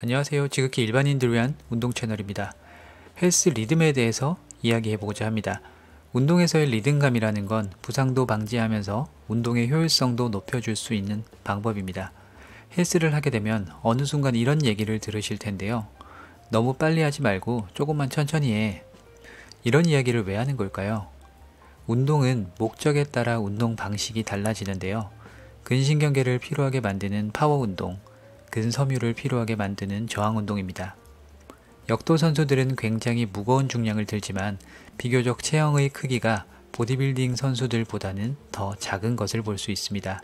안녕하세요. 지극히 일반인들 을 위한 운동 채널입니다. 헬스 리듬에 대해서 이야기해보고자 합니다. 운동에서의 리듬감이라는 건 부상도 방지하면서 운동의 효율성도 높여줄 수 있는 방법입니다. 헬스를 하게 되면 어느 순간 이런 얘기를 들으실 텐데요. 너무 빨리 하지 말고 조금만 천천히 해. 이런 이야기를 왜 하는 걸까요? 운동은 목적에 따라 운동 방식이 달라지는데요. 근신경계를 필요하게 만드는 파워 운동, 근섬유를 필요하게 만드는 저항운동입니다. 역도 선수들은 굉장히 무거운 중량을 들지만 비교적 체형의 크기가 보디빌딩 선수들보다는 더 작은 것을 볼 수 있습니다.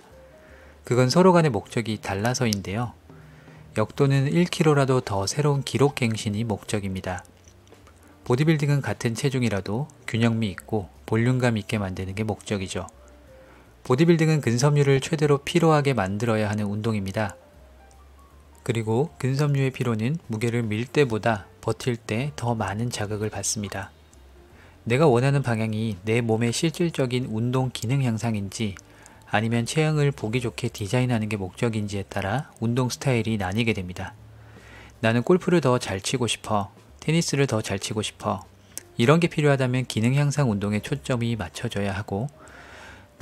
그건 서로 간의 목적이 달라서인데요. 역도는 1kg라도 더 새로운 기록 갱신이 목적입니다. 보디빌딩은 같은 체중이라도 균형미 있고 볼륨감 있게 만드는 게 목적이죠. 보디빌딩은 근섬유를 최대로 필요하게 만들어야 하는 운동입니다. 그리고 근섬유의 피로는 무게를 밀 때보다 버틸 때 더 많은 자극을 받습니다. 내가 원하는 방향이 내 몸의 실질적인 운동 기능 향상인지 아니면 체형을 보기 좋게 디자인하는 게 목적인지에 따라 운동 스타일이 나뉘게 됩니다. 나는 골프를 더 잘 치고 싶어, 테니스를 더 잘 치고 싶어, 이런 게 필요하다면 기능 향상 운동에 초점이 맞춰져야 하고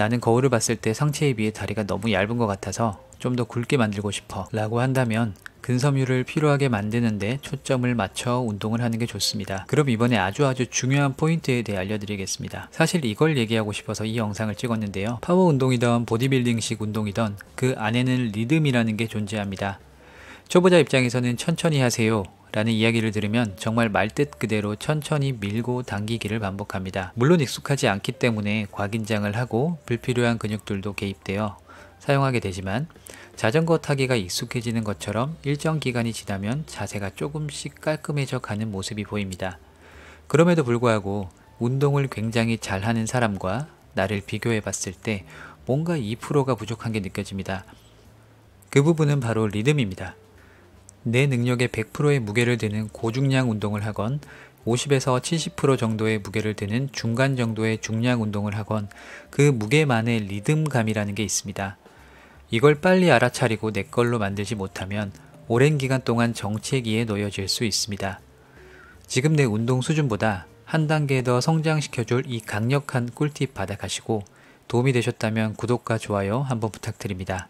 나는 거울을 봤을 때 상체에 비해 다리가 너무 얇은 것 같아서 좀 더 굵게 만들고 싶어 라고 한다면 근섬유를 필요하게 만드는데 초점을 맞춰 운동을 하는 게 좋습니다. 그럼 이번에 아주 아주 중요한 포인트에 대해 알려드리겠습니다. 사실 이걸 얘기하고 싶어서 이 영상을 찍었는데요. 파워 운동이던 보디빌딩식 운동이던 그 안에는 리듬이라는 게 존재합니다. 초보자 입장에서는 천천히 하세요 라는 이야기를 들으면 정말 말뜻 그대로 천천히 밀고 당기기를 반복합니다. 물론 익숙하지 않기 때문에 과긴장을 하고 불필요한 근육들도 개입되어 사용하게 되지만 자전거 타기가 익숙해지는 것처럼 일정 기간이 지나면 자세가 조금씩 깔끔해져 가는 모습이 보입니다. 그럼에도 불구하고 운동을 굉장히 잘하는 사람과 나를 비교해 봤을 때 뭔가 2%가 부족한 게 느껴집니다. 그 부분은 바로 리듬입니다. 내 능력의 100%의 무게를 드는 고중량 운동을 하건 50에서 70% 정도의 무게를 드는 중간 정도의 중량 운동을 하건 그 무게만의 리듬감이라는 게 있습니다. 이걸 빨리 알아차리고 내 걸로 만들지 못하면 오랜 기간 동안 정체기에 놓여질 수 있습니다. 지금 내 운동 수준보다 한 단계 더 성장시켜줄 이 강력한 꿀팁 받아가시고 도움이 되셨다면 구독과 좋아요 한번 부탁드립니다.